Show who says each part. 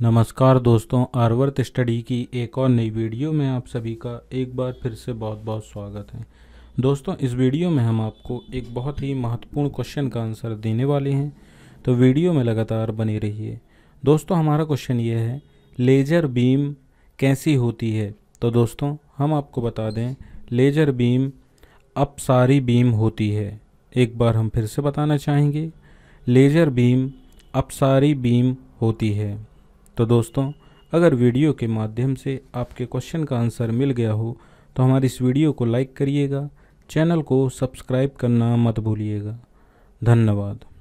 Speaker 1: नमस्कार दोस्तों आर्वर्त स्टडी की एक और नई वीडियो में आप सभी का एक बार फिर से बहुत बहुत स्वागत है दोस्तों इस वीडियो में हम आपको एक बहुत ही महत्वपूर्ण क्वेश्चन का आंसर देने वाले हैं तो वीडियो में लगातार बने रहिए दोस्तों हमारा क्वेश्चन ये है लेज़र बीम कैसी होती है तो दोस्तों हम आपको बता दें लेज़र बीम अपसारी बीम होती है एक बार हम फिर से बताना चाहेंगे लेज़र बीम अपसारी बीम होती है तो दोस्तों अगर वीडियो के माध्यम से आपके क्वेश्चन का आंसर मिल गया हो तो हमारी इस वीडियो को लाइक करिएगा चैनल को सब्सक्राइब करना मत भूलिएगा
Speaker 2: धन्यवाद